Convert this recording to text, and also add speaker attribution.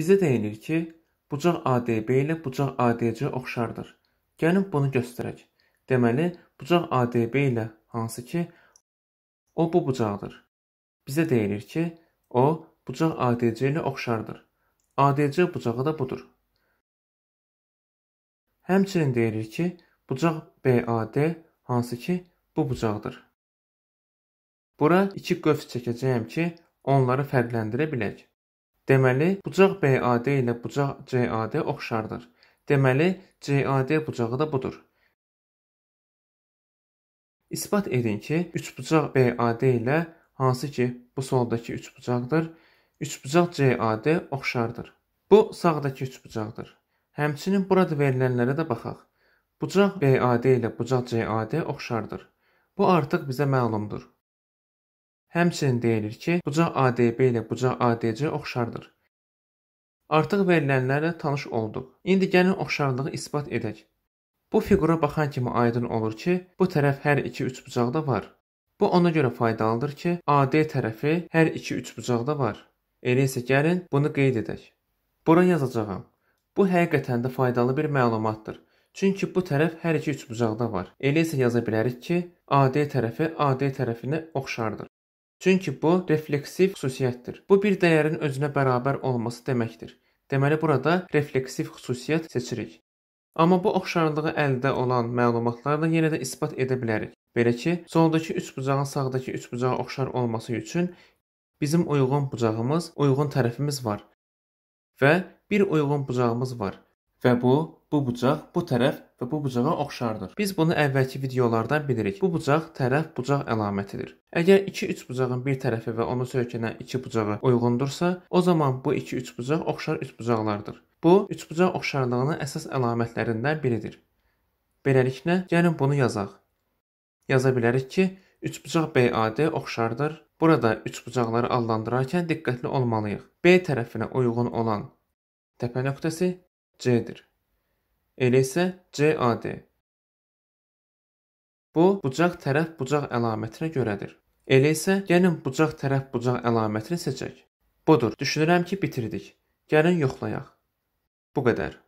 Speaker 1: Bizə deyilir ki, bucaq ADB ilə bucaq ADC oxşardır. Gəlin bunu göstərək. Deməli, bucaq ADB ilə hansı ki, o bu bucaqdır. Bizə deyilir ki, o bucaq ADC ilə oxşardır. ADC bucağı da budur. Həmçinin deyilir ki, bucaq BAD hansı ki, bu bucaqdır. Bura iki qövs çəkəcəyəm ki, onları fərqləndirə bilək. Deməli, bucaq BAD ilə bucaq CAD oxşardır. Deməli, CAD bucağı da budur. İsbat edin ki, üçbucaq BAD ilə hansı ki, bu soldakı üçbucaqdır, üçbucaq CAD oxşardır. Bu sağdakı üçbucaqdır. Həmçinin burada verilənlərə də baxaq. Bucaq BAD ilə bucaq CAD oxşardır. Bu artıq bizə məlumdur. Həmçinin deyilir ki, bucaq ADB ilə bucaq ADC oxşardır. Artıq verilənlərlə tanış olduq. İndi gəlin oxşarlığı isbat edək. Bu fiqura baxan kimi aydın olur ki, bu tərəf hər iki üçbucaqda var. Bu ona görə faydalıdır ki, AD tərəfi hər iki üçbucaqda var. Elə isə gəlin bunu qeyd edək. Bura yazacağam. Bu həqiqətən də faydalı bir məlumatdır. Çünki bu tərəf hər iki üçbucaqda var. Elə isə yaza bilərik ki, AD tərəfi AD tərəfinə oxşardır. Çünki bu refleksiv xüsusiyyətdir. Bu bir dəyərin özünə bərabər olması deməkdir. Deməli burada refleksiv xüsusiyyət seçirik. Amma bu oxşarlığı əldə olan məlumatlarla yenə də isbat edə bilərik. Belə ki, soldakı üç bucağın sağdakı üç bucağa oxşar olması üçün bizim uyğun bucağımız, uyğun tərəfimiz var və bir uyğun bucağımız var və bu bu bucaq bu tərəf və bu bucağa oxşardır. Biz bunu əvvəlki videolardan bilirik. Bu bucaq tərəf bucaq əlamətidir. Əgər 2-3 bucağın bir tərəfi və onu söykənən 2 bucağı uyğundursa, o zaman bu 2-3 bucaq oxşar üçbucaqlardır. Bu üçbucaq oxşarlığının əsas əlamətlərindən biridir. Beləliklə, gəlin bunu yazaq. Yaza bilərik ki, üçbucaq BAD oxşardır. Burada üçbucaqları adlandırarkən diqqətli olmalıyıq. B tərəfinə uyğun olan təpə nöqtəsi C-dir. Elə isə CAD. Bu bucaq tərəf bucaq əlamətinə görədir. Elə isə yəni gəlin bucaq tərəf bucaq əlamətini seçək. Budur. Düşünürəm ki, bitirdik. Gəlin yoxlayaq. Bu qədər.